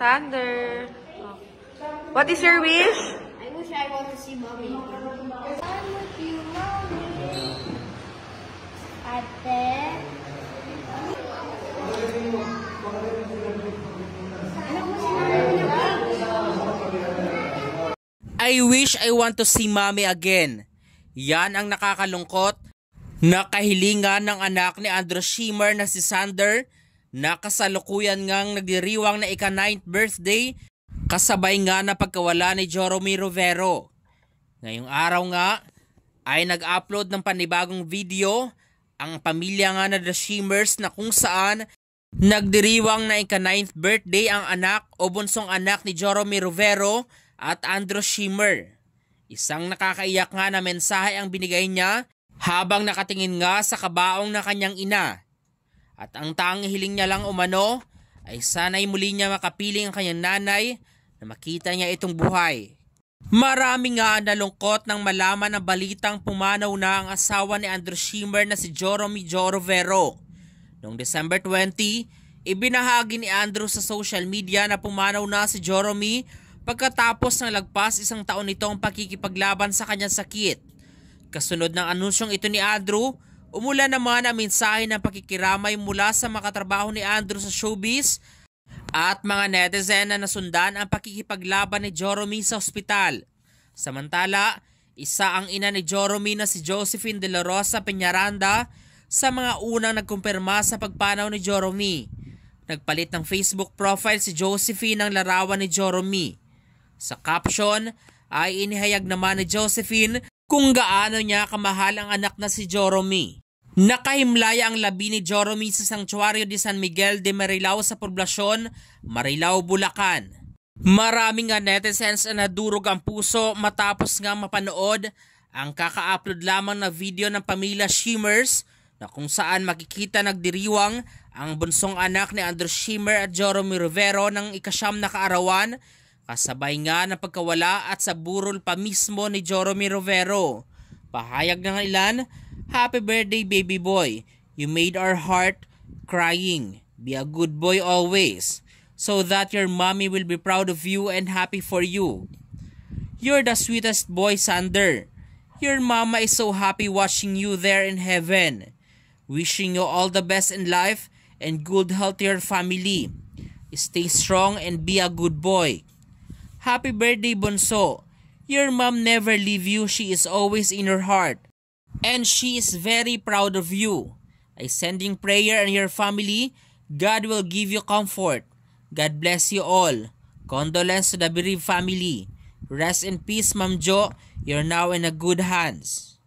Alexander. Oh. What is your wish? I wish I want to see mommy. I'm with you, mommy. Ate. I wish I want to see mommy again. Yan ang nakakalungkot na kahilingan ng anak ni Andrew Schimmer na si Sander Nakasalukuyan ngang nagdiriwang na ika-9th birthday kasabay nga na pagkawala ni Joromy Rovero. Ngayong araw nga ay nag-upload ng panibagong video ang pamilya nga na The Shimmers na kung saan nagdiriwang na ika-9th birthday ang anak o bunsong anak ni Joromy Rovero at Andrew Shimmer. Isang nakakaiyak nga na mensahe ang binigay niya habang nakatingin nga sa kabaong na kanyang ina at ang taang hiling niya lang umano ay sana'y muli niya makapiling ang kanyang nanay na makita niya itong buhay. Marami nga nalungkot nang malaman ang balitang pumanaw na ang asawa ni Andrew Schimmer na si Joromy Jorovero. Noong December 20, ibinahagi ni Andrew sa social media na pumanaw na si Joromy pagkatapos ng lagpas isang taon nito ang pakikipaglaban sa kanyang sakit. Kasunod ng anunsyong ito ni Andrew, Umula naman ang mensahe ng pakikiramay mula sa makatrabaho ni Andrew sa showbiz at mga netizen na nasundan ang pakikipaglaban ni Joromy sa ospital. Samantala, isa ang ina ni Joromy na si Josephine De La Rosa Peñaranda sa mga unang nagkumpirma sa pagpanaw ni Joromy. Nagpalit ng Facebook profile si Josephine ng larawan ni Joromy. Sa caption ay inihayag naman ni Josephine kung gaano niya kamahal ang anak na si Joromy. Nakahimlaya ang labi ni Joromy sa Sanctuario de San Miguel de Marilao sa poblasyon Marilao, Bulacan. Maraming netizens na nadurog ang puso matapos nga mapanood ang kaka-upload lamang na video ng pamilya Shimmers na kung saan makikita nagdiriwang ang bunsong anak ni Andrew Shimmer at Joromy Rivero ng ikasyam na kaarawan Kasabay nga ng pagkawala at sa burol pa mismo ni Joromy Rovero. Pahayag ng ilan, Happy birthday baby boy. You made our heart crying. Be a good boy always so that your mommy will be proud of you and happy for you. You're the sweetest boy, Sander. Your mama is so happy watching you there in heaven. Wishing you all the best in life and good health to your family. Stay strong and be a good boy. Happy birthday, Bonso. Your mom never leave you. She is always in your heart. And she is very proud of you. I sending prayer and your family. God will give you comfort. God bless you all. Condolence to the bereaved family. Rest in peace, Mom Jo. You're now in a good hands.